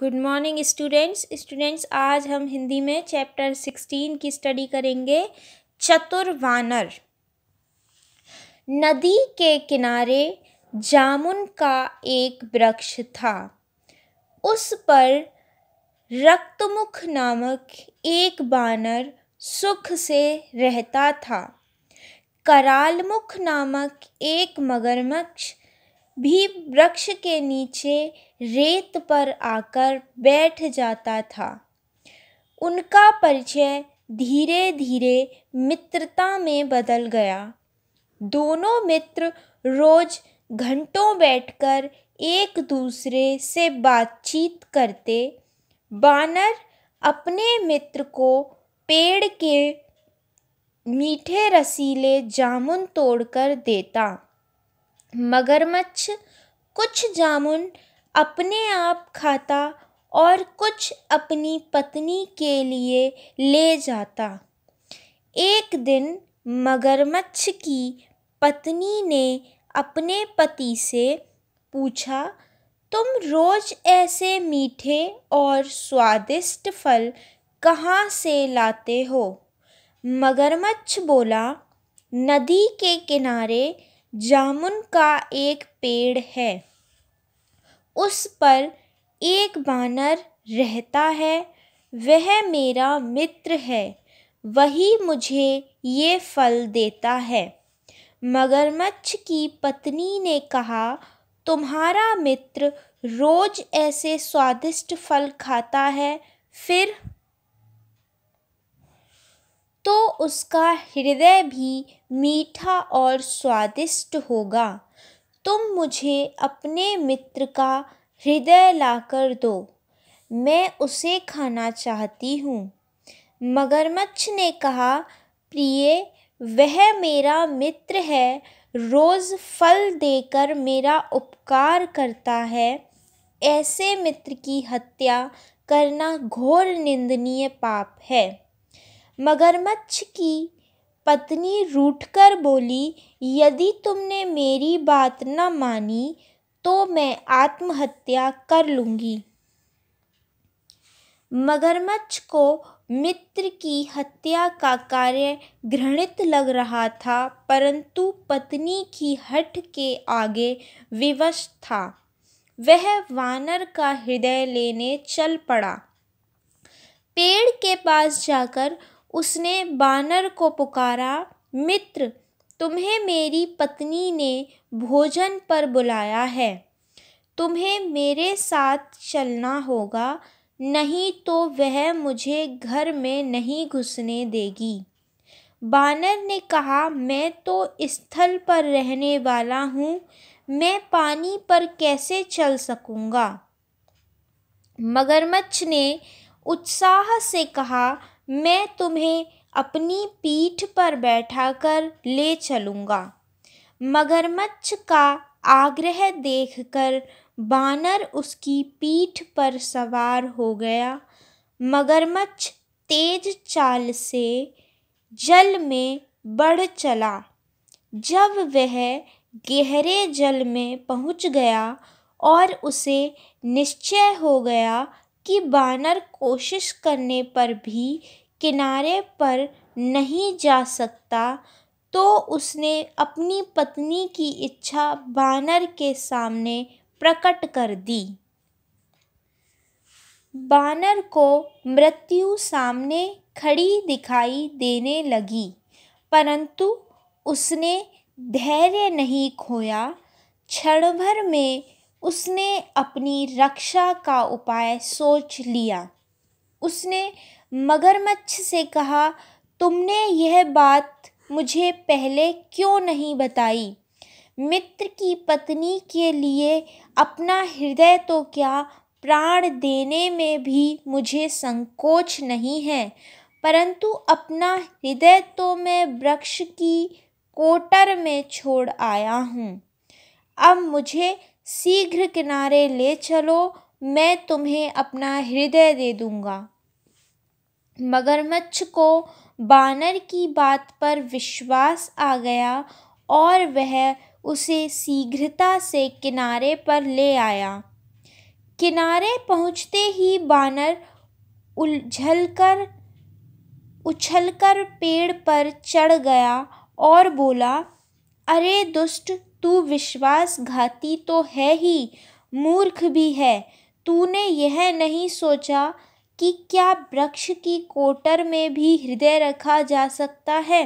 good morning students students आज हम हिंदी में चैप्टर सिक्सटीन की स्टडी करेंगे चतुर वानर नदी के किनारे जामुन का एक वृक्ष था उस पर रक्तमुख नामक एक बानर सुख से रहता था करालमुख नामक एक मगरमच्छ भी वृक्ष के नीचे रेत पर आकर बैठ जाता था उनका परिचय धीरे धीरे मित्रता में बदल गया दोनों मित्र रोज घंटों बैठकर एक दूसरे से बातचीत करते बानर अपने मित्र को पेड़ के मीठे रसीले जामुन तोड़कर देता मगरमच्छ कुछ जामुन अपने आप खाता और कुछ अपनी पत्नी के लिए ले जाता एक दिन मगरमच्छ की पत्नी ने अपने पति से पूछा तुम रोज़ ऐसे मीठे और स्वादिष्ट फल कहाँ से लाते हो मगरमच्छ बोला नदी के किनारे जामुन का एक पेड़ है उस पर एक बानर रहता है वह मेरा मित्र है वही मुझे ये फल देता है मगरमच्छ की पत्नी ने कहा तुम्हारा मित्र रोज ऐसे स्वादिष्ट फल खाता है फिर उसका हृदय भी मीठा और स्वादिष्ट होगा तुम मुझे अपने मित्र का हृदय लाकर दो मैं उसे खाना चाहती हूँ मगरमच्छ ने कहा प्रिय वह मेरा मित्र है रोज़ फल देकर मेरा उपकार करता है ऐसे मित्र की हत्या करना घोर निंदनीय पाप है मगरमच्छ की पत्नी रूठकर बोली यदि तुमने मेरी बात न मानी तो मैं आत्महत्या कर लूँगी मगरमच्छ को मित्र की हत्या का कार्य घृणित लग रहा था परंतु पत्नी की हठ के आगे विवश था वह वानर का हृदय लेने चल पड़ा पेड़ के पास जाकर उसने बानर को पुकारा मित्र तुम्हें मेरी पत्नी ने भोजन पर बुलाया है तुम्हें मेरे साथ चलना होगा नहीं तो वह मुझे घर में नहीं घुसने देगी बानर ने कहा मैं तो स्थल पर रहने वाला हूँ मैं पानी पर कैसे चल सकूँगा मगरमच्छ ने उत्साह से कहा मैं तुम्हें अपनी पीठ पर बैठाकर ले चलूँगा मगरमच्छ का आग्रह देखकर बानर उसकी पीठ पर सवार हो गया मगरमच्छ तेज चाल से जल में बढ़ चला जब वह गहरे जल में पहुंच गया और उसे निश्चय हो गया कि बानर कोशिश करने पर भी किनारे पर नहीं जा सकता तो उसने अपनी पत्नी की इच्छा बानर के सामने प्रकट कर दी बानर को मृत्यु सामने खड़ी दिखाई देने लगी परंतु उसने धैर्य नहीं खोया क्षण भर में उसने अपनी रक्षा का उपाय सोच लिया उसने मगरमच्छ से कहा तुमने यह बात मुझे पहले क्यों नहीं बताई मित्र की पत्नी के लिए अपना हृदय तो क्या प्राण देने में भी मुझे संकोच नहीं है परंतु अपना हृदय तो मैं वृक्ष की कोटर में छोड़ आया हूँ अब मुझे शीघ्र किनारे ले चलो मैं तुम्हें अपना हृदय दे दूंगा मगरमच्छ को बानर की बात पर विश्वास आ गया और वह उसे शीघ्रता से किनारे पर ले आया किनारे पहुंचते ही बानर उलझल कर उछल कर पेड़ पर चढ़ गया और बोला अरे दुष्ट तू विश्वासघाती तो है ही मूर्ख भी है तूने यह नहीं सोचा कि क्या वृक्ष की कोटर में भी हृदय रखा जा सकता है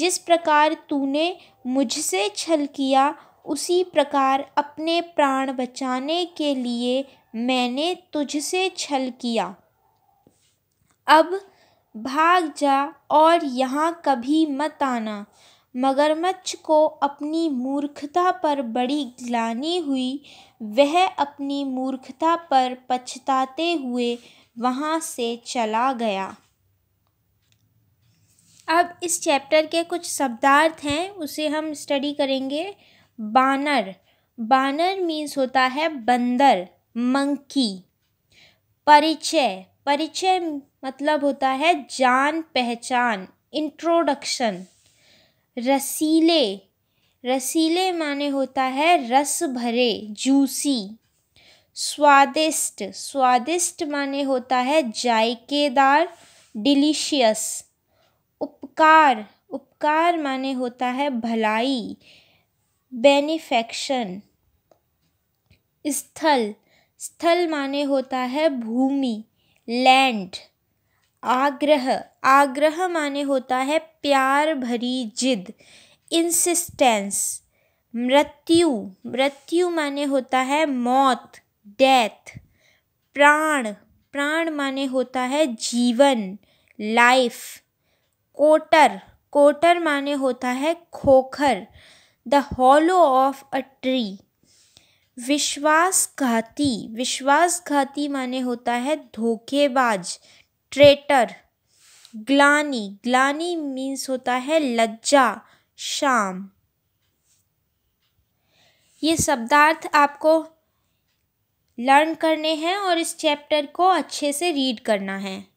जिस प्रकार तूने मुझसे छल किया उसी प्रकार अपने प्राण बचाने के लिए मैंने तुझसे छल किया अब भाग जा और यहाँ कभी मत आना मगरमच्छ को अपनी मूर्खता पर बड़ी ग्लानी हुई वह अपनी मूर्खता पर पछताते हुए वहाँ से चला गया अब इस चैप्टर के कुछ शब्दार्थ हैं उसे हम स्टडी करेंगे बानर बानर मीन्स होता है बंदर मंकी परिचय परिचय मतलब होता है जान पहचान इंट्रोडक्शन रसीले रसीले माने होता है रस भरे जूसी स्वादिष्ट स्वादिष्ट माने होता है जायकेदार डिलीशियस उपकार उपकार माने होता है भलाई बेनिफेक्शन स्थल स्थल माने होता है भूमि लैंड आग्रह आग्रह माने होता है प्यार भरी जिद इंसिस्टेंस मृत्यु मृत्यु माने होता है मौत डेथ प्राण प्राण माने होता है जीवन लाइफ कोटर कोटर माने होता है खोखर the hollow of a tree विश्वासघाती विश्वासघाती माने होता है धोखेबाज ट्रेटर ग्लानी ग्लानी मीन्स होता है लज्जा शाम ये शब्दार्थ आपको लर्न करने हैं और इस चैप्टर को अच्छे से रीड करना है